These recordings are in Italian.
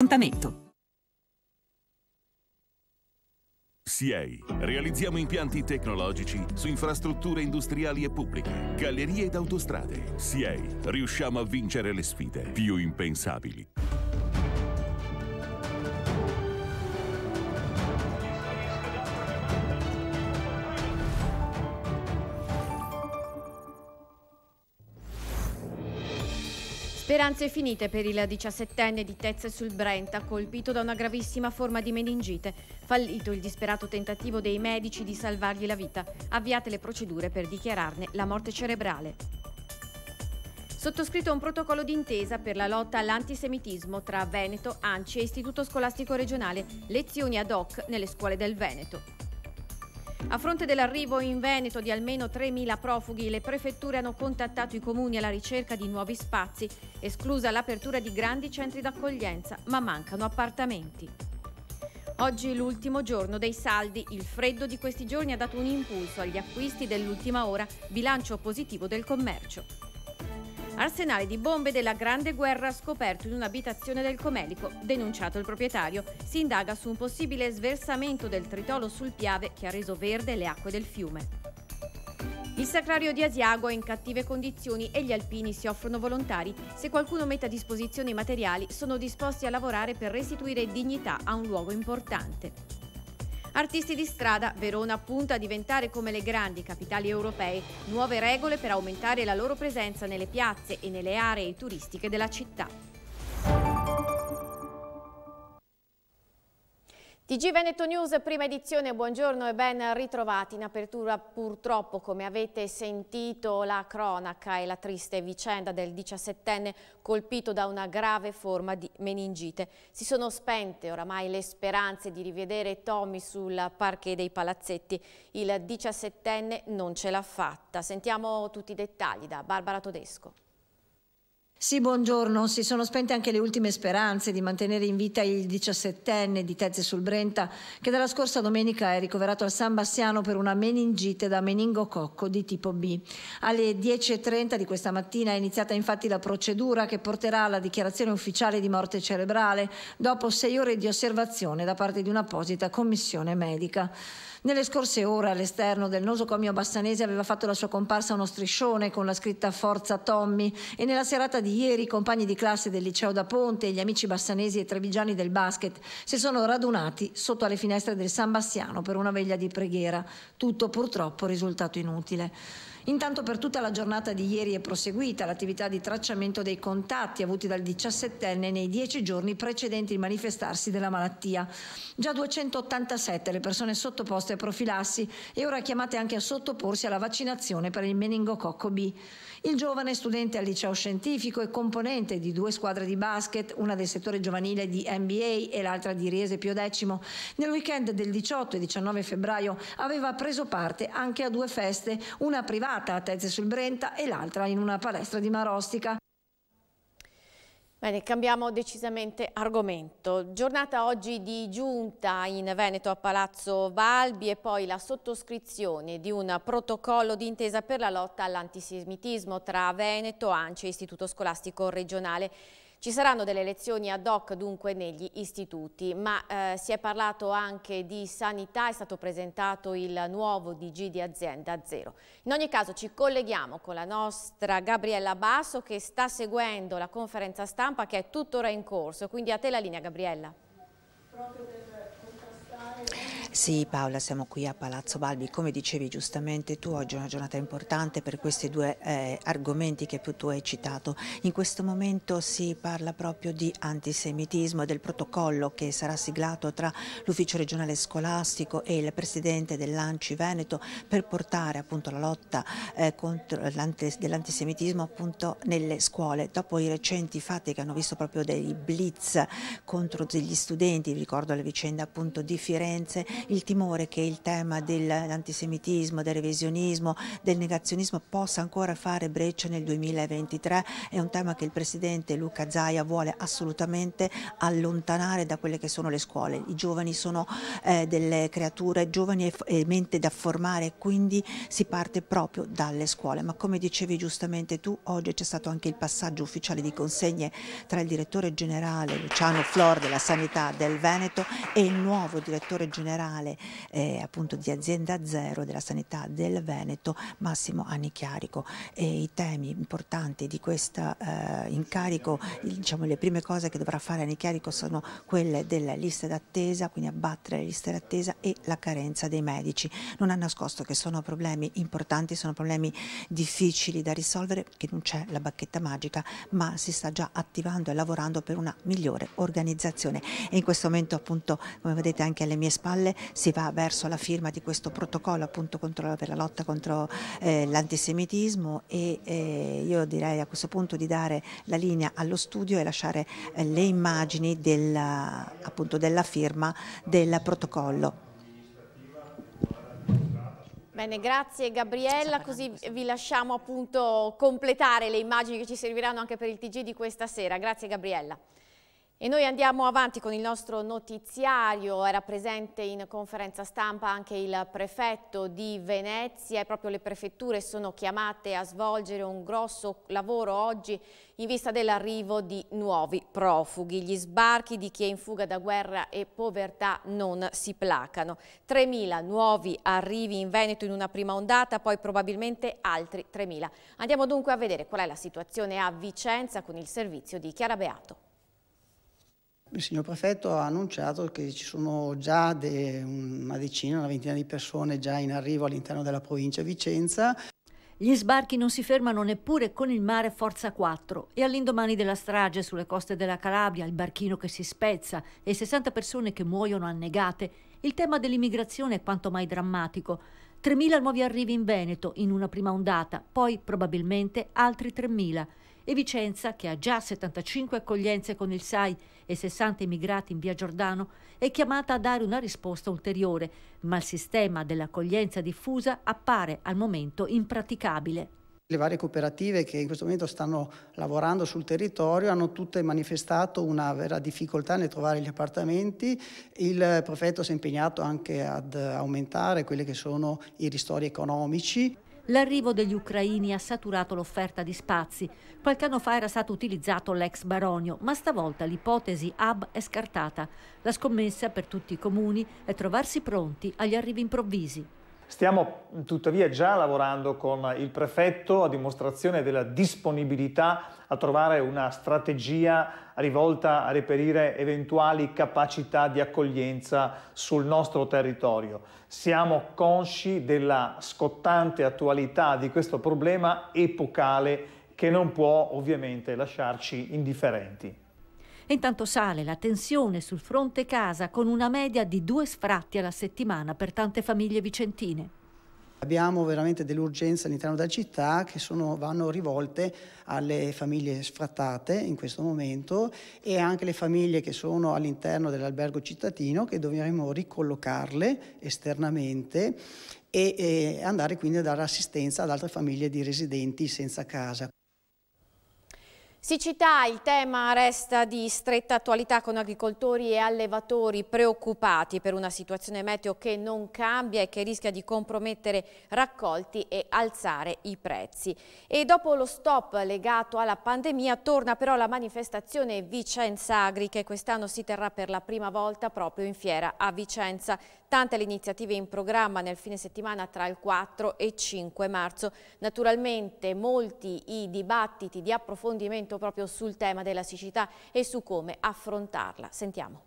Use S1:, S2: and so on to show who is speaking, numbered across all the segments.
S1: appuntamento.
S2: SIEI. Realizziamo impianti tecnologici su infrastrutture industriali e pubbliche, gallerie ed autostrade. SIEI. Riusciamo a vincere le sfide più impensabili.
S3: Speranze finite per il 17enne di Tez sul Brenta, colpito da una gravissima forma di meningite. Fallito il disperato tentativo dei medici di salvargli la vita. Avviate le procedure per dichiararne la morte cerebrale. Sottoscritto un protocollo d'intesa per la lotta all'antisemitismo tra Veneto, ANCI e Istituto Scolastico Regionale, lezioni ad hoc nelle scuole del Veneto. A fronte dell'arrivo in Veneto di almeno 3.000 profughi, le prefetture hanno contattato i comuni alla ricerca di nuovi spazi, esclusa l'apertura di grandi centri d'accoglienza, ma mancano appartamenti. Oggi l'ultimo giorno dei saldi, il freddo di questi giorni ha dato un impulso agli acquisti dell'ultima ora, bilancio positivo del commercio. Arsenale di bombe della Grande Guerra scoperto in un'abitazione del Comelico, denunciato il proprietario. Si indaga su un possibile sversamento del tritolo sul Piave che ha reso verde le acque del fiume. Il sacrario di Asiago è in cattive condizioni e gli alpini si offrono volontari. Se qualcuno mette a disposizione i materiali, sono disposti a lavorare per restituire dignità a un luogo importante. Artisti di strada, Verona punta a diventare come le grandi capitali europee, nuove regole per aumentare la loro presenza nelle piazze e nelle aree turistiche della città. TG Veneto News, prima edizione, buongiorno e ben ritrovati. In apertura purtroppo, come avete sentito, la cronaca e la triste vicenda del 17enne colpito da una grave forma di meningite. Si sono spente oramai le speranze di rivedere Tommy sul parquet dei palazzetti. Il 17enne non ce l'ha fatta. Sentiamo tutti i dettagli da Barbara Todesco.
S4: Sì, buongiorno. Si sono spente anche le ultime speranze di mantenere in vita il 17enne di Tezze sul Brenta, che dalla scorsa domenica è ricoverato al San Bassiano per una meningite da meningococco di tipo B. Alle 10.30 di questa mattina è iniziata infatti la procedura che porterà alla dichiarazione ufficiale di morte cerebrale dopo sei ore di osservazione da parte di un'apposita commissione medica. Nelle scorse ore all'esterno del nosocomio bassanese aveva fatto la sua comparsa uno striscione con la scritta Forza Tommy e nella serata di ieri i compagni di classe del liceo da Ponte e gli amici bassanesi e trevigiani del basket si sono radunati sotto alle finestre del San Bassiano per una veglia di preghiera. Tutto purtroppo risultato inutile. Intanto per tutta la giornata di ieri è proseguita l'attività di tracciamento dei contatti avuti dal 17enne nei dieci giorni precedenti il manifestarsi della malattia. Già 287 le persone sottoposte a profilassi e ora chiamate anche a sottoporsi alla vaccinazione per il meningococco B. Il giovane studente al liceo scientifico e componente di due squadre di basket, una del settore giovanile di NBA e l'altra di Riese Pio X, nel weekend del 18 e 19 febbraio aveva preso parte anche a due feste, una privata giornata a Tezze sul Brenta e l'altra in una palestra di Marostica. Bene, cambiamo decisamente argomento.
S3: Giornata oggi di giunta in Veneto a Palazzo Valbi e poi la sottoscrizione di un protocollo d'intesa per la lotta all'antisemitismo tra Veneto, Ance e Istituto Scolastico Regionale. Ci saranno delle lezioni ad hoc dunque negli istituti, ma eh, si è parlato anche di sanità, è stato presentato il nuovo DG di azienda zero. In ogni caso ci colleghiamo con la nostra Gabriella Basso che sta seguendo la conferenza stampa che è tuttora in corso, quindi a te la linea Gabriella. Proprio per
S5: sì Paola, siamo qui a Palazzo Balbi, come dicevi giustamente tu oggi è una giornata importante per questi due eh, argomenti che tu hai citato. In questo momento si parla proprio di antisemitismo e del protocollo che sarà siglato tra l'ufficio regionale scolastico e il presidente dell'Anci Veneto per portare appunto la lotta eh, dell'antisemitismo appunto nelle scuole. Dopo i recenti fatti che hanno visto proprio dei blitz contro degli studenti, vi ricordo la vicenda appunto di Firenze, il timore che il tema dell'antisemitismo, del revisionismo, del negazionismo possa ancora fare breccia nel 2023 è un tema che il Presidente Luca Zaia vuole assolutamente allontanare da quelle che sono le scuole. I giovani sono eh, delle creature, giovani e, e mente da formare, quindi si parte proprio dalle scuole. Ma come dicevi giustamente tu, oggi c'è stato anche il passaggio ufficiale di consegne tra il direttore generale Luciano Flor della Sanità del Veneto e il nuovo direttore generale generale eh, appunto di azienda zero della sanità del Veneto Massimo Anichiarico e i temi importanti di questo eh, incarico diciamo le prime cose che dovrà fare Anichiarico sono quelle delle liste d'attesa quindi abbattere le liste d'attesa e la carenza dei medici non ha nascosto che sono problemi importanti sono problemi difficili da risolvere che non c'è la bacchetta magica ma si sta già attivando e lavorando per una migliore organizzazione e in questo momento appunto come vedete anche alle mie spalle si va verso la firma di questo protocollo appunto contro, per la lotta contro eh, l'antisemitismo e eh, io direi a questo punto di dare la linea allo studio e lasciare eh, le immagini della, appunto, della firma del protocollo.
S3: Bene, grazie Gabriella, così vi lasciamo appunto completare le immagini che ci serviranno anche per il TG di questa sera. Grazie Gabriella. E noi andiamo avanti con il nostro notiziario, era presente in conferenza stampa anche il prefetto di Venezia e proprio le prefetture sono chiamate a svolgere un grosso lavoro oggi in vista dell'arrivo di nuovi profughi. Gli sbarchi di chi è in fuga da guerra e povertà non si placano. 3.000 nuovi arrivi in Veneto in una prima ondata, poi probabilmente altri 3.000. Andiamo dunque a vedere qual è la situazione a Vicenza con il servizio di Chiara Beato.
S6: Il signor prefetto ha annunciato che ci sono già una decina, una ventina di persone già in arrivo all'interno della provincia Vicenza.
S1: Gli sbarchi non si fermano neppure con il mare Forza 4 e all'indomani della strage sulle coste della Calabria, il barchino che si spezza e 60 persone che muoiono annegate, il tema dell'immigrazione è quanto mai drammatico. 3.000 nuovi arrivi in Veneto in una prima ondata, poi probabilmente altri 3.000 e Vicenza, che ha già 75 accoglienze con il SAI e 60 immigrati in via Giordano, è chiamata a dare una risposta ulteriore, ma il sistema dell'accoglienza diffusa appare al momento impraticabile.
S6: Le varie cooperative che in questo momento stanno lavorando sul territorio hanno tutte manifestato una vera difficoltà nel trovare gli appartamenti. Il prefetto si è impegnato anche ad aumentare quelli che sono i ristori economici.
S1: L'arrivo degli ucraini ha saturato l'offerta di spazi. Qualche anno fa era stato utilizzato l'ex baronio, ma stavolta l'ipotesi hub è scartata. La scommessa per tutti i comuni è trovarsi pronti agli arrivi improvvisi. Stiamo
S7: tuttavia già lavorando con il prefetto a dimostrazione della disponibilità a trovare una strategia rivolta a reperire eventuali capacità di accoglienza sul nostro territorio. Siamo consci della scottante attualità di questo problema epocale che non può ovviamente lasciarci indifferenti.
S1: Intanto sale la tensione sul fronte casa con una media di due sfratti alla settimana per tante famiglie vicentine.
S6: Abbiamo veramente delle urgenze all'interno della città che sono, vanno rivolte alle famiglie sfrattate in questo momento e anche le famiglie che sono all'interno dell'albergo cittadino che dovremmo ricollocarle esternamente e, e eh, andare quindi a dare assistenza ad altre famiglie di residenti senza casa.
S3: Siccità, il tema resta di stretta attualità con agricoltori e allevatori preoccupati per una situazione meteo che non cambia e che rischia di compromettere raccolti e alzare i prezzi. E dopo lo stop legato alla pandemia torna però la manifestazione Vicenza Agri che quest'anno si terrà per la prima volta proprio in fiera a Vicenza. Tante le iniziative in programma nel fine settimana tra il 4 e 5 marzo. Naturalmente molti i dibattiti di approfondimento approfondimento proprio sul tema della siccità e su come affrontarla. Sentiamo.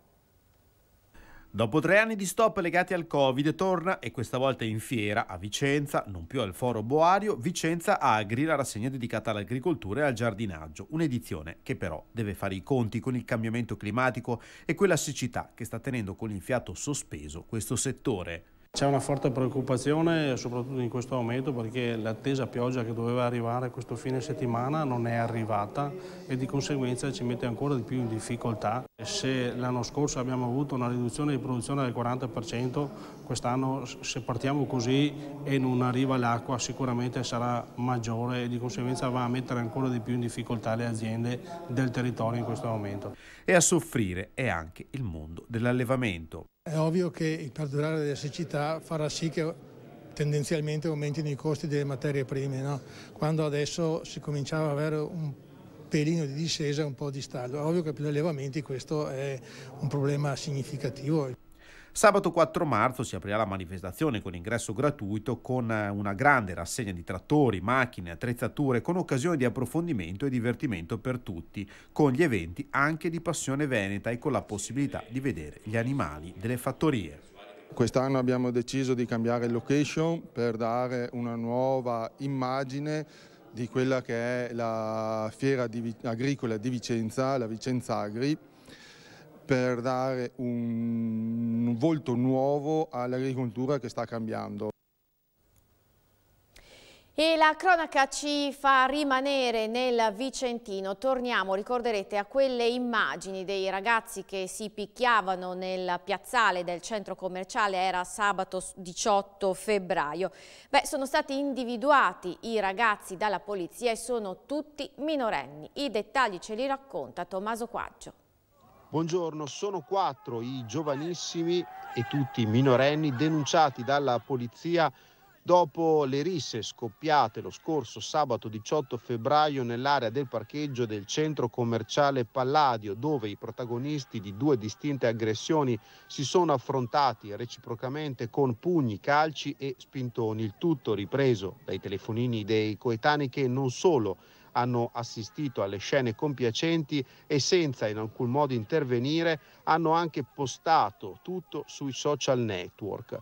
S7: Dopo tre anni di stop legati al Covid, torna, e questa volta in fiera, a Vicenza, non più al Foro Boario, Vicenza Agri, la rassegna dedicata all'agricoltura e al giardinaggio, un'edizione che però deve fare i conti con il cambiamento climatico e quella siccità che sta tenendo con il fiato sospeso questo settore. C'è una forte preoccupazione soprattutto in questo momento perché l'attesa pioggia che doveva arrivare questo fine settimana non è arrivata e di conseguenza ci mette ancora di più in difficoltà. Se l'anno scorso abbiamo avuto una riduzione di produzione del 40%, quest'anno se partiamo così e non arriva l'acqua sicuramente sarà maggiore e di conseguenza va a mettere ancora di più in difficoltà le aziende del territorio in questo momento. E a soffrire è anche il mondo dell'allevamento.
S2: È ovvio che il perdurare della siccità farà sì che tendenzialmente aumentino i costi delle materie prime, no? quando adesso si cominciava ad avere un pelino di discesa e un po' di stallo. È ovvio che per gli allevamenti questo è un problema significativo.
S7: Sabato 4 marzo si aprirà la manifestazione con ingresso gratuito con eh, una grande rassegna di trattori, macchine, attrezzature con occasione di approfondimento e divertimento per tutti, con gli eventi anche di passione veneta e con la possibilità di vedere gli animali delle fattorie. Quest'anno abbiamo deciso di cambiare location per dare una nuova immagine di quella che è la fiera di, agricola di Vicenza, la Vicenza Agri, per dare un volto nuovo all'agricoltura che sta cambiando.
S3: E la cronaca ci fa rimanere nel Vicentino. Torniamo, ricorderete, a quelle immagini dei ragazzi che si picchiavano nel piazzale del centro commerciale, era sabato 18 febbraio. Beh, sono stati individuati i ragazzi dalla polizia e sono tutti minorenni. I dettagli ce li racconta Tommaso Quaggio.
S7: Buongiorno, sono quattro i giovanissimi e tutti minorenni denunciati dalla polizia dopo le risse scoppiate lo scorso sabato 18 febbraio nell'area del parcheggio del centro commerciale Palladio, dove i protagonisti di due distinte aggressioni si sono affrontati reciprocamente con pugni, calci e spintoni, il tutto ripreso dai telefonini dei coetanei che non solo hanno assistito alle scene compiacenti e senza in alcun modo intervenire hanno anche postato tutto sui social network.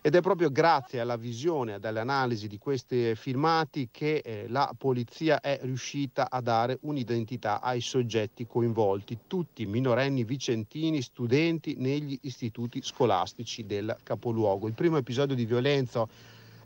S7: Ed è proprio grazie alla visione e all'analisi di questi filmati che eh, la polizia è riuscita a dare un'identità ai soggetti coinvolti, tutti minorenni vicentini, studenti negli istituti scolastici del capoluogo. Il primo episodio di violenza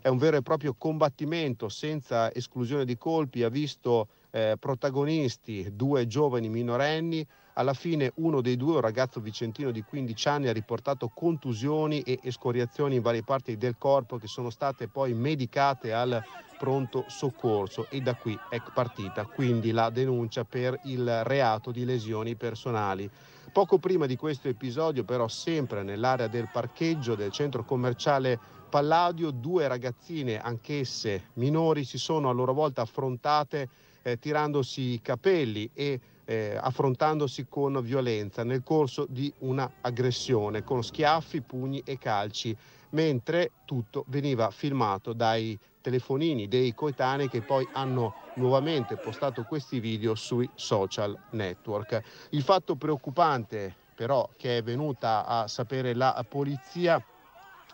S7: è un vero e proprio combattimento senza esclusione di colpi, ha visto eh, protagonisti due giovani minorenni. Alla fine uno dei due, un ragazzo vicentino di 15 anni, ha riportato contusioni e escoriazioni in varie parti del corpo che sono state poi medicate al pronto soccorso e da qui è partita quindi la denuncia per il reato di lesioni personali. Poco prima di questo episodio però sempre nell'area del parcheggio del centro commerciale Palladio due ragazzine, anch'esse minori, si sono a loro volta affrontate eh, tirandosi i capelli e eh, affrontandosi con violenza nel corso di un'aggressione con schiaffi, pugni e calci, mentre tutto veniva filmato dai telefonini dei coetanei che poi hanno nuovamente postato questi video sui social network. Il fatto preoccupante però che è venuta a sapere la polizia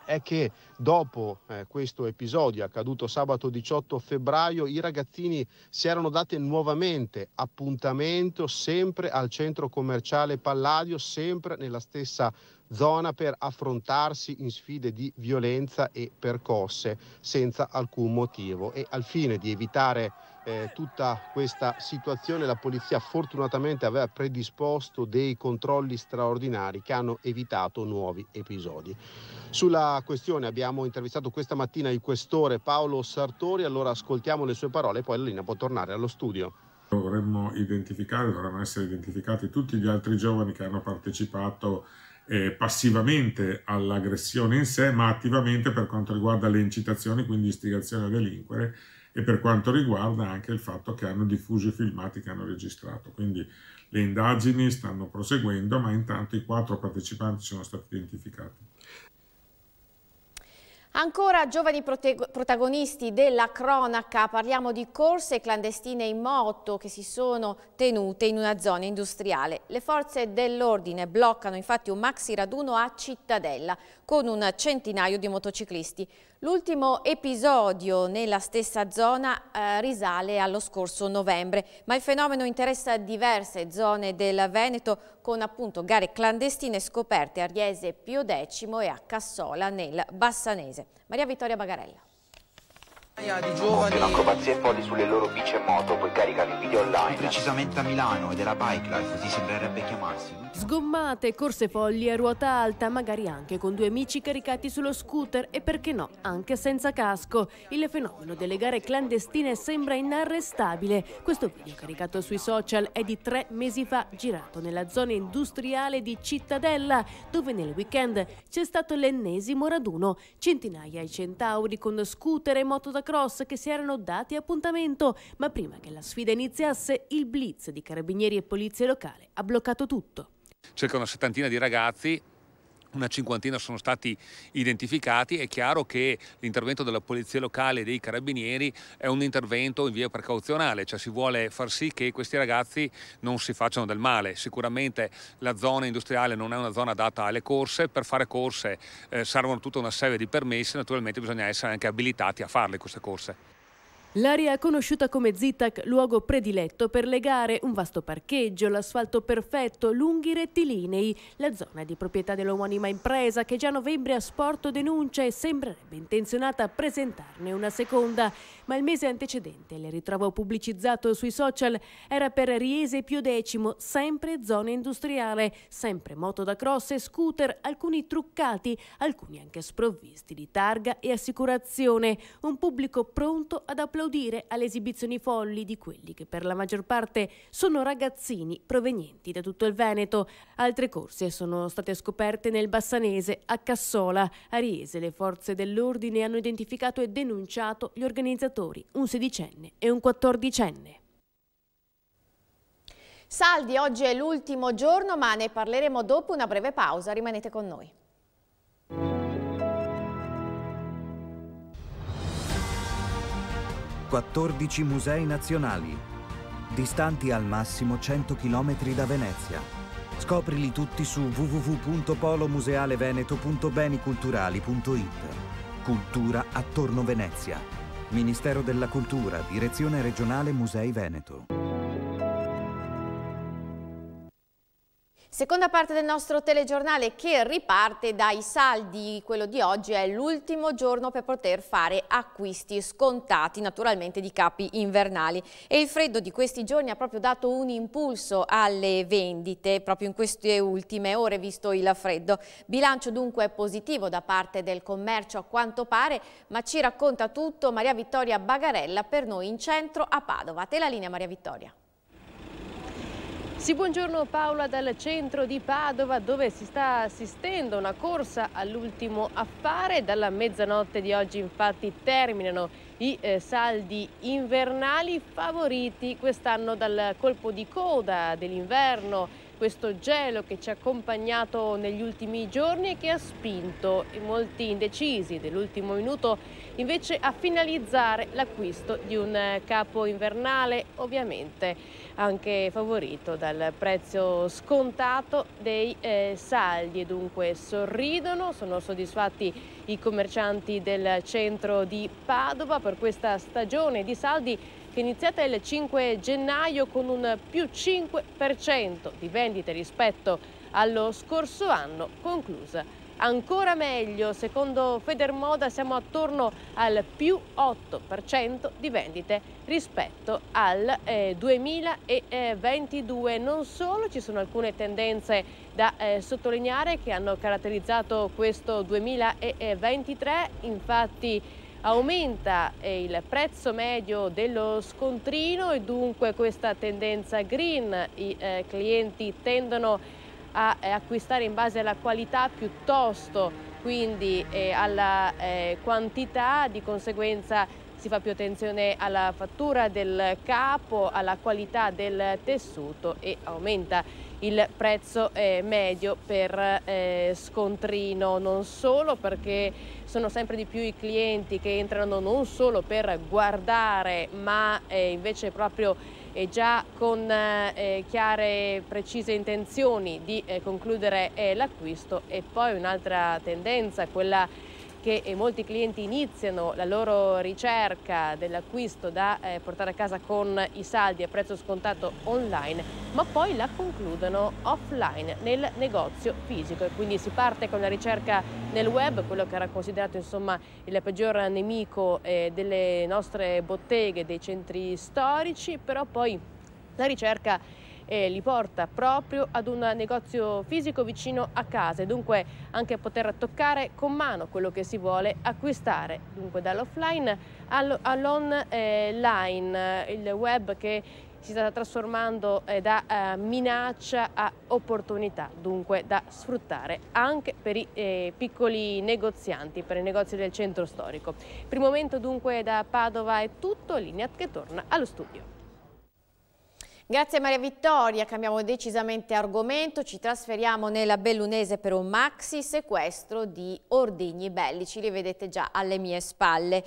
S7: è che dopo eh, questo episodio accaduto sabato 18 febbraio i ragazzini si erano dati nuovamente appuntamento sempre al centro commerciale Palladio, sempre nella stessa zona per affrontarsi in sfide di violenza e percosse senza alcun motivo e al fine di evitare eh, tutta questa situazione la polizia fortunatamente aveva predisposto dei controlli straordinari che hanno evitato nuovi episodi. Sulla questione abbiamo intervistato questa mattina il questore Paolo Sartori, allora ascoltiamo le sue parole e poi la linea può tornare allo studio.
S2: Dovremmo identificare, dovranno essere identificati tutti gli altri giovani che hanno partecipato eh, passivamente all'aggressione in sé, ma attivamente per quanto riguarda le incitazioni, quindi istigazione a delinquere, e per quanto riguarda anche il fatto che hanno diffuso i filmati che hanno registrato. Quindi le indagini stanno proseguendo, ma intanto i quattro partecipanti sono stati identificati.
S3: Ancora giovani protagonisti della cronaca, parliamo di corse clandestine in moto che si sono tenute in una zona industriale. Le forze dell'ordine bloccano infatti un maxi raduno a Cittadella con un centinaio di motociclisti. L'ultimo episodio nella stessa zona eh, risale allo scorso novembre, ma il fenomeno interessa diverse zone del Veneto con appunto gare clandestine scoperte a Riese, Pio X e a Cassola nel Bassanese. Maria Vittoria Bagarella.
S8: Di Giovani... Con acrobazie folli sulle loro bici e moto, poi caricano i video
S7: online. Precisamente a Milano e della la Bike Life, si sembrerebbe chiamarsi.
S9: Sgommate, corse folli a ruota alta, magari anche con due amici caricati sullo scooter e perché no, anche senza casco. Il fenomeno delle gare clandestine sembra inarrestabile. Questo video caricato sui social è di tre mesi fa, girato nella zona industriale di Cittadella, dove nel weekend c'è stato l'ennesimo raduno. Centinaia di centauri con scooter e moto da cross che si erano dati appuntamento, ma prima che la sfida iniziasse il blitz di carabinieri e polizia locale ha bloccato tutto.
S2: Circa una settantina di ragazzi una cinquantina sono stati identificati, è chiaro che l'intervento della polizia locale e dei carabinieri è un intervento in via precauzionale, cioè si vuole far sì che questi ragazzi non si facciano del male. Sicuramente la zona industriale non è una zona adatta alle corse, per fare corse eh, servono tutta una serie di permessi, naturalmente bisogna essere anche abilitati a farle queste corse.
S9: L'area conosciuta come Zittac, luogo prediletto per le gare, un vasto parcheggio, l'asfalto perfetto, lunghi rettilinei. La zona di proprietà dell'omonima impresa che già a novembre a Sporto denuncia e sembrerebbe intenzionata a presentarne una seconda. Ma il mese antecedente, il ritrovo pubblicizzato sui social, era per Riese Pio X, sempre zona industriale, sempre moto da cross e scooter, alcuni truccati, alcuni anche sprovvisti di targa e assicurazione. Un pubblico pronto ad applaudire applaudire alle esibizioni folli di quelli che per la maggior parte sono ragazzini provenienti da tutto il Veneto. Altre corse sono state scoperte nel Bassanese, a Cassola. A Riese le forze dell'ordine hanno identificato e denunciato gli organizzatori, un sedicenne e un quattordicenne.
S3: Saldi, oggi è l'ultimo giorno ma ne parleremo dopo una breve pausa, rimanete con noi.
S1: 14 musei nazionali, distanti al massimo 100 km da Venezia. Scoprili tutti su www.polomusealeveneto.beniculturali.it. Cultura attorno Venezia. Ministero della Cultura, Direzione Regionale Musei Veneto.
S3: Seconda parte del nostro telegiornale che riparte dai saldi, quello di oggi è l'ultimo giorno per poter fare acquisti scontati naturalmente di capi invernali e il freddo di questi giorni ha proprio dato un impulso alle vendite proprio in queste ultime ore visto il freddo. Bilancio dunque positivo da parte del commercio a quanto pare ma ci racconta tutto Maria Vittoria Bagarella per noi in centro a Padova. A te la linea Maria Vittoria.
S9: Sì, buongiorno Paola dal centro di Padova dove si sta assistendo una corsa all'ultimo affare. Dalla mezzanotte di oggi infatti terminano i eh, saldi invernali favoriti quest'anno dal colpo di coda dell'inverno questo gelo che ci ha accompagnato negli ultimi giorni e che ha spinto i molti indecisi dell'ultimo minuto invece a finalizzare l'acquisto di un eh, capo invernale ovviamente anche favorito dal prezzo scontato dei eh, saldi e dunque sorridono, sono soddisfatti i commercianti del centro di Padova per questa stagione di saldi che è iniziata il 5 gennaio con un più 5% di vendite rispetto allo scorso anno, conclusa ancora meglio. Secondo Federmoda siamo attorno al più 8% di vendite rispetto al eh, 2022. Non solo, ci sono alcune tendenze da eh, sottolineare che hanno caratterizzato questo 2023, infatti aumenta eh, il prezzo medio dello scontrino e dunque questa tendenza green, i eh, clienti tendono a eh, acquistare in base alla qualità piuttosto quindi alla quantità, di conseguenza si fa più attenzione alla fattura del capo, alla qualità del tessuto e aumenta il prezzo eh, medio per eh, scontrino, non solo perché sono sempre di più i clienti che entrano non solo per guardare ma eh, invece proprio eh, già con eh, chiare precise intenzioni di eh, concludere l'acquisto e poi un'altra tendenza, quella che eh, molti clienti iniziano la loro ricerca dell'acquisto da eh, portare a casa con i saldi a prezzo scontato online, ma poi la concludono offline nel negozio fisico e quindi si parte con la ricerca nel web, quello che era considerato insomma il peggior nemico eh, delle nostre botteghe, dei centri storici, però poi la ricerca e li porta proprio ad un negozio fisico vicino a casa e dunque anche poter toccare con mano quello che si vuole acquistare, dunque dall'offline all'online, eh, il web che si sta trasformando eh, da eh, minaccia a opportunità, dunque da sfruttare anche per i piccoli negozianti, per i negozi del centro storico. Per il momento dunque da Padova è tutto, Lineat che torna allo studio.
S3: Grazie Maria Vittoria, cambiamo decisamente argomento, ci trasferiamo nella Bellunese per un maxi sequestro di ordigni bellici, li vedete già alle mie spalle.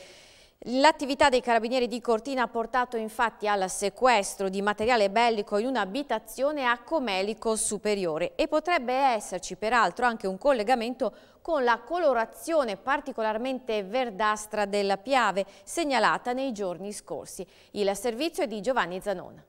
S3: L'attività dei carabinieri di Cortina ha portato infatti al sequestro di materiale bellico in un'abitazione a Comelico Superiore e potrebbe esserci peraltro anche un collegamento con la colorazione particolarmente verdastra della piave segnalata nei giorni scorsi. Il servizio è di Giovanni Zanona.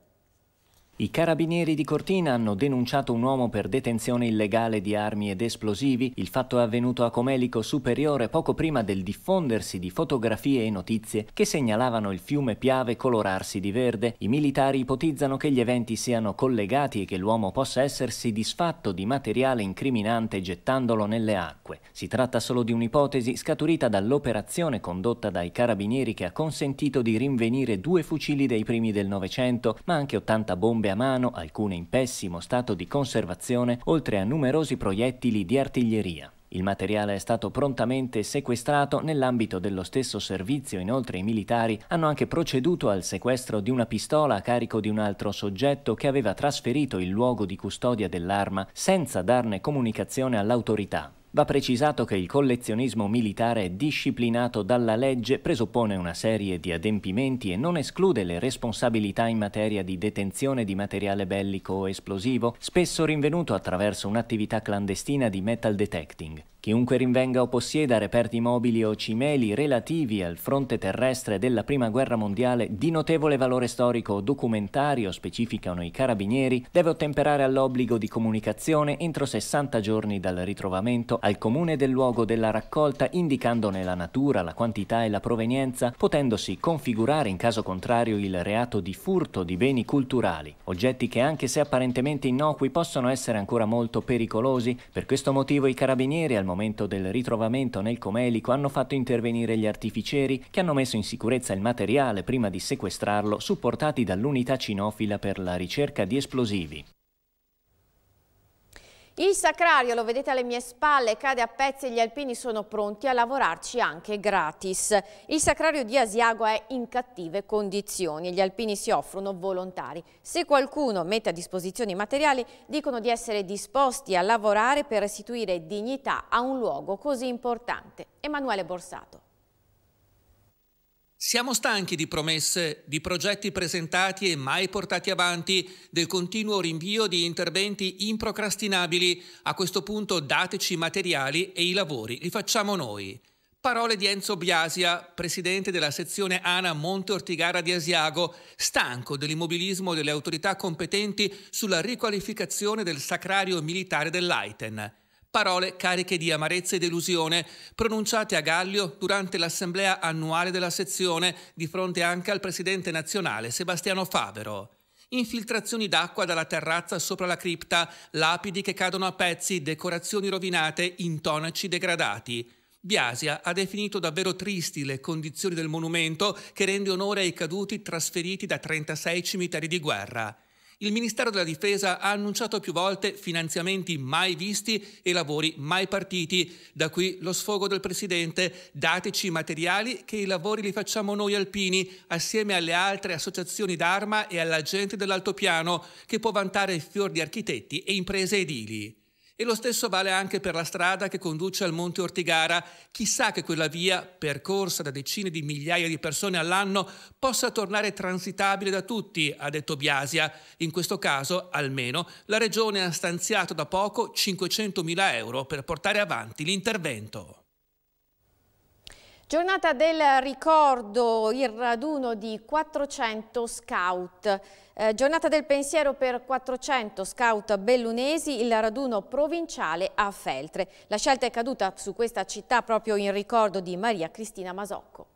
S8: I carabinieri di Cortina hanno denunciato un uomo per detenzione illegale di armi ed esplosivi. Il fatto è avvenuto a Comelico Superiore poco prima del diffondersi di fotografie e notizie che segnalavano il fiume Piave colorarsi di verde. I militari ipotizzano che gli eventi siano collegati e che l'uomo possa essersi disfatto di materiale incriminante gettandolo nelle acque. Si tratta solo di un'ipotesi scaturita dall'operazione condotta dai carabinieri che ha consentito di rinvenire due fucili dei primi del Novecento, ma anche 80 bombe bombe a mano, alcune in pessimo stato di conservazione, oltre a numerosi proiettili di artiglieria. Il materiale è stato prontamente sequestrato nell'ambito dello stesso servizio, inoltre i militari hanno anche proceduto al sequestro di una pistola a carico di un altro soggetto che aveva trasferito il luogo di custodia dell'arma senza darne comunicazione all'autorità. Va precisato che il collezionismo militare disciplinato dalla legge presuppone una serie di adempimenti e non esclude le responsabilità in materia di detenzione di materiale bellico o esplosivo, spesso rinvenuto attraverso un'attività clandestina di metal detecting. Chiunque rinvenga o possieda reperti mobili o cimeli relativi al fronte terrestre della Prima Guerra Mondiale di notevole valore storico o documentario, specificano i carabinieri, deve ottemperare all'obbligo di comunicazione entro 60 giorni dal ritrovamento al comune del luogo della raccolta indicandone la natura, la quantità e la provenienza, potendosi configurare in caso contrario il reato di furto di beni culturali, oggetti che anche se apparentemente innocui possono essere ancora molto pericolosi, per questo motivo i carabinieri al momento momento del ritrovamento nel Comelico hanno fatto intervenire gli artificieri che hanno messo in sicurezza il materiale prima di sequestrarlo, supportati dall'unità cinofila per la ricerca di esplosivi.
S3: Il sacrario, lo vedete alle mie spalle, cade a pezzi e gli alpini sono pronti a lavorarci anche gratis. Il sacrario di Asiago è in cattive condizioni e gli alpini si offrono volontari. Se qualcuno mette a disposizione i materiali, dicono di essere disposti a lavorare per restituire dignità a un luogo così importante. Emanuele Borsato.
S2: Siamo stanchi di promesse, di progetti presentati e mai portati avanti, del continuo rinvio di interventi improcrastinabili. A questo punto dateci i materiali e i lavori, li facciamo noi. Parole di Enzo Biasia, presidente della sezione ANA Monte Ortigara di Asiago, stanco dell'immobilismo delle autorità competenti sulla riqualificazione del sacrario militare dell'Aiten. Parole cariche di amarezza e delusione, pronunciate a Gallio durante l'assemblea annuale della sezione, di fronte anche al presidente nazionale Sebastiano Favero. Infiltrazioni d'acqua dalla terrazza sopra la cripta, lapidi che cadono a pezzi, decorazioni rovinate, intonaci degradati. Biasia ha definito davvero tristi le condizioni del monumento che rende onore ai caduti trasferiti da 36 cimiteri di guerra. Il Ministero della Difesa ha annunciato più volte finanziamenti mai visti e lavori mai partiti. Da qui lo sfogo del Presidente. Dateci i materiali che i lavori li facciamo noi alpini, assieme alle altre associazioni d'arma e alla gente dell'altopiano, che può vantare fior di architetti e imprese edili. E lo stesso vale anche per la strada che conduce al Monte Ortigara. Chissà che quella via, percorsa da decine di migliaia di persone all'anno, possa tornare transitabile da tutti, ha detto Biasia. In questo caso, almeno, la Regione ha stanziato da poco 500.000 euro per portare avanti l'intervento.
S3: Giornata del ricordo, il raduno di 400 scout. Eh, giornata del pensiero per 400 scout bellunesi, il raduno provinciale a Feltre. La scelta è caduta su questa città proprio in ricordo di Maria Cristina Masocco.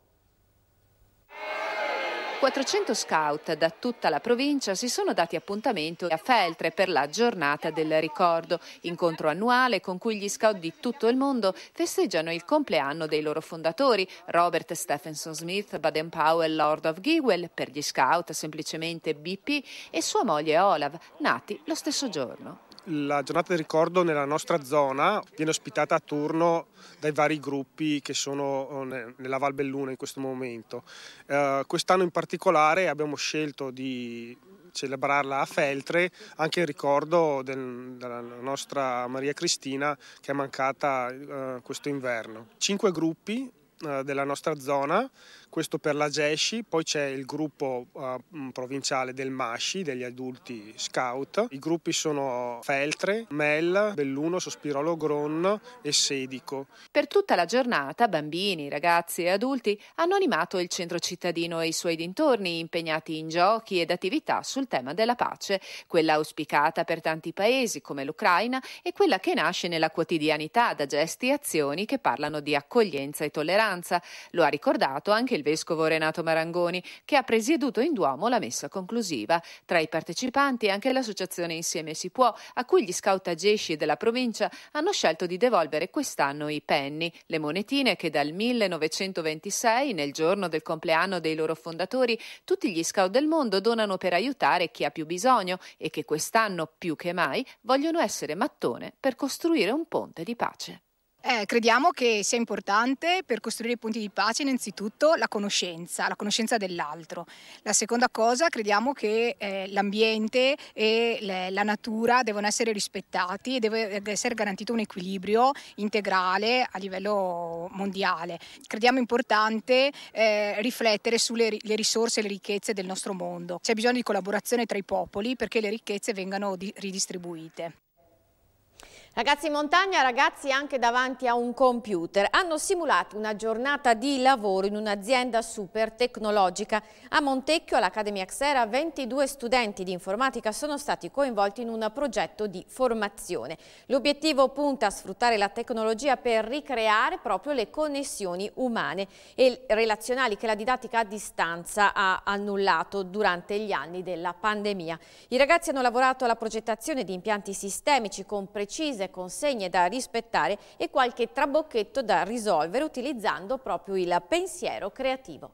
S10: 400 scout da tutta la provincia si sono dati appuntamento a Feltre per la giornata del ricordo, incontro annuale con cui gli scout di tutto il mondo festeggiano il compleanno dei loro fondatori, Robert Stephenson Smith, Baden Powell, Lord of Gewell, per gli scout semplicemente BP, e sua moglie Olav, nati lo stesso giorno
S7: la giornata del ricordo nella nostra zona viene ospitata a turno dai vari gruppi che sono eh, nella Val Belluna in questo momento. Eh, quest'anno in particolare abbiamo scelto di celebrarla a Feltre anche in ricordo del, della nostra Maria Cristina che è mancata eh, questo inverno. Cinque gruppi eh, della nostra zona questo per la GESCI, poi c'è il gruppo uh, provinciale del MASCI, degli adulti scout. I gruppi sono Feltre, Mel, Belluno, Sospirolo Gron
S10: e Sedico. Per tutta la giornata bambini, ragazzi e adulti hanno animato il centro cittadino e i suoi dintorni, impegnati in giochi ed attività sul tema della pace, quella auspicata per tanti paesi come l'Ucraina e quella che nasce nella quotidianità da gesti e azioni che parlano di accoglienza e tolleranza. Lo ha ricordato anche il il vescovo Renato Marangoni, che ha presieduto in Duomo la messa conclusiva. Tra i partecipanti anche l'associazione Insieme si può, a cui gli scout agesci della provincia hanno scelto di devolvere quest'anno i penny, le monetine che dal 1926, nel giorno del compleanno dei loro fondatori, tutti gli scout del mondo donano per aiutare chi ha più bisogno e che quest'anno più che mai vogliono essere mattone per costruire un ponte di pace.
S3: Eh, crediamo che sia importante per costruire i punti di pace innanzitutto la conoscenza, la conoscenza dell'altro. La seconda cosa, crediamo che eh, l'ambiente e le, la natura devono essere rispettati e deve essere garantito un equilibrio integrale a livello mondiale. Crediamo importante eh, riflettere sulle le risorse e le ricchezze del nostro mondo. C'è bisogno di collaborazione tra i popoli perché le ricchezze vengano ridistribuite. Ragazzi in montagna, ragazzi anche davanti a un computer, hanno simulato una giornata di lavoro in un'azienda super tecnologica. A Montecchio, all'Accademia Xera, 22 studenti di informatica sono stati coinvolti in un progetto di formazione. L'obiettivo punta a sfruttare la tecnologia per ricreare proprio le connessioni umane e relazionali che la didattica a distanza ha annullato durante gli anni della pandemia. I ragazzi hanno lavorato alla progettazione di impianti sistemici con precise consegne da rispettare e qualche trabocchetto da risolvere utilizzando proprio il pensiero creativo.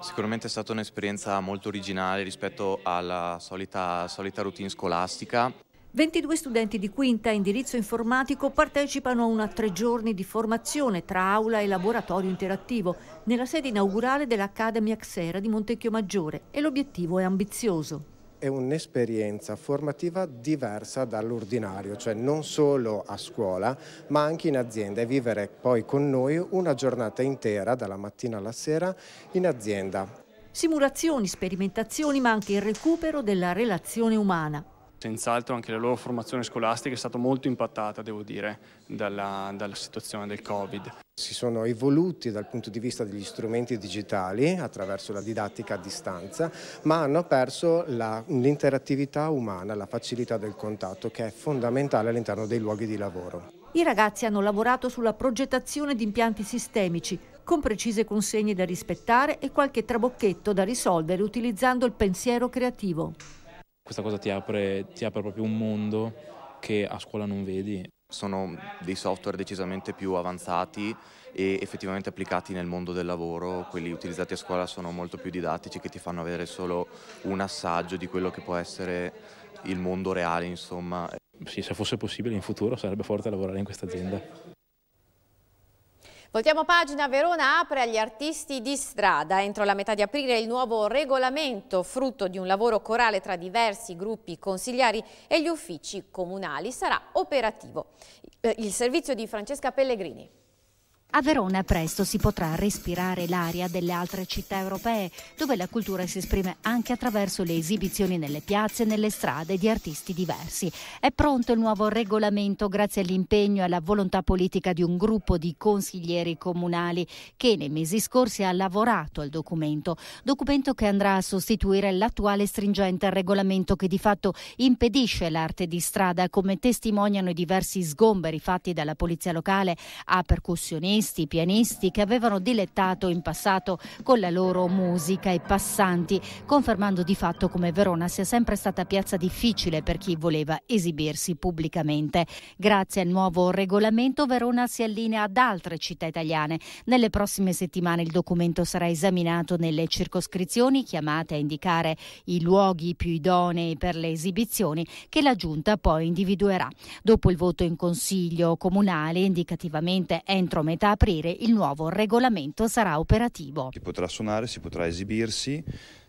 S8: Sicuramente è stata un'esperienza molto originale rispetto alla solita, solita routine scolastica.
S1: 22 studenti di quinta indirizzo informatico partecipano a una tre giorni di formazione tra aula e laboratorio interattivo nella sede inaugurale dell'Academy Axera di Montecchio Maggiore e l'obiettivo è ambizioso
S7: è un'esperienza formativa diversa dall'ordinario, cioè non solo a scuola ma anche in azienda e vivere poi con noi una giornata intera dalla mattina
S8: alla sera in azienda.
S1: Simulazioni, sperimentazioni ma anche il recupero della relazione umana.
S8: Senz'altro anche la loro formazione scolastica è stata molto impattata, devo dire, dalla, dalla, situazione del Covid.
S7: Si sono evoluti
S8: dal punto di vista degli
S7: strumenti digitali attraverso la didattica a distanza, ma hanno perso l'interattività umana, la facilità del contatto che è fondamentale all'interno dei luoghi di lavoro.
S1: I ragazzi hanno lavorato sulla progettazione di impianti sistemici, con precise consegne da rispettare e qualche trabocchetto da risolvere utilizzando il pensiero creativo.
S8: Questa cosa ti apre, ti apre proprio un mondo che a scuola non vedi. Sono dei software decisamente più avanzati e effettivamente applicati nel mondo del lavoro, quelli utilizzati a scuola sono molto più didattici che ti fanno avere solo un assaggio di quello che può essere il mondo reale, insomma. Sì, se fosse possibile in futuro sarebbe forte lavorare in questa azienda.
S3: Voltiamo pagina, Verona apre agli artisti di strada. Entro la metà di aprile il nuovo regolamento, frutto di un lavoro corale tra diversi gruppi consigliari e gli uffici comunali, sarà operativo. Il eh, servizio di Francesca Pellegrini.
S11: A Verona presto si potrà respirare l'aria delle altre città europee, dove la cultura si esprime anche attraverso le esibizioni nelle piazze e nelle strade di artisti diversi. È pronto il nuovo regolamento grazie all'impegno e alla volontà politica di un gruppo di consiglieri comunali che nei mesi scorsi ha lavorato al documento, documento che andrà a sostituire l'attuale stringente regolamento che di fatto impedisce l'arte di strada, come testimoniano i diversi sgomberi fatti dalla polizia locale a percussionisti organisti, pianisti che avevano dilettato in passato con la loro musica i passanti, confermando di fatto come Verona sia sempre stata piazza difficile per chi voleva esibirsi pubblicamente. Grazie al nuovo regolamento Verona si allinea ad altre città italiane. Nelle prossime settimane il documento sarà esaminato nelle circoscrizioni chiamate a indicare i luoghi più idonei per le esibizioni che la Giunta poi individuerà. Dopo il voto in Consiglio comunale, indicativamente entro metà 30 aprile il nuovo regolamento sarà operativo. Si
S9: potrà suonare, si potrà esibirsi,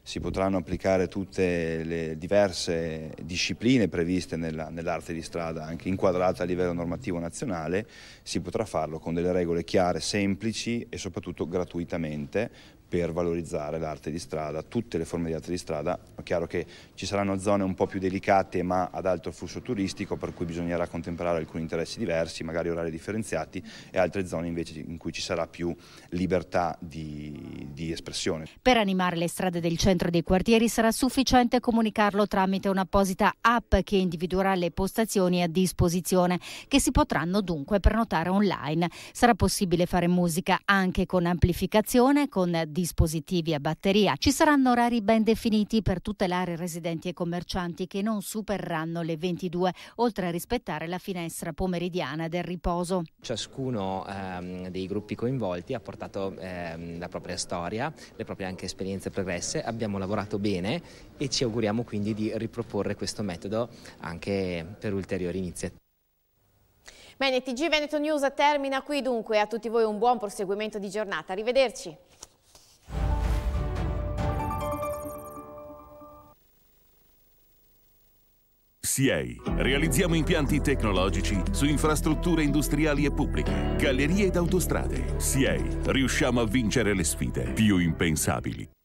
S9: si potranno applicare tutte le diverse discipline previste nell'arte di strada, anche inquadrate a livello normativo nazionale, si potrà farlo con delle regole chiare, semplici e soprattutto gratuitamente per valorizzare l'arte di strada, tutte le forme di arte di strada. È chiaro che ci saranno zone un po' più delicate ma ad alto flusso turistico per cui bisognerà contemperare alcuni interessi diversi, magari orari differenziati e altre zone invece in cui ci sarà più libertà di,
S8: di espressione.
S11: Per animare le strade del centro dei quartieri sarà sufficiente comunicarlo tramite un'apposita app che individuerà le postazioni a disposizione che si potranno dunque prenotare online. Sarà possibile fare musica anche con amplificazione, con dispositivi a batteria. Ci saranno orari ben definiti per tutelare residenti e commercianti che non supereranno le 22, oltre a rispettare la finestra pomeridiana del riposo.
S8: Ciascuno ehm, dei gruppi coinvolti ha portato ehm, la propria storia, le proprie anche esperienze progresse. abbiamo lavorato bene e ci auguriamo quindi di riproporre questo metodo anche per ulteriori iniziative.
S3: Bene, TG Veneto News termina qui dunque, a tutti voi un buon proseguimento di giornata, arrivederci.
S2: SIEI. Realizziamo impianti tecnologici su infrastrutture industriali e pubbliche, gallerie ed autostrade. SIEI. Riusciamo a vincere le sfide più impensabili.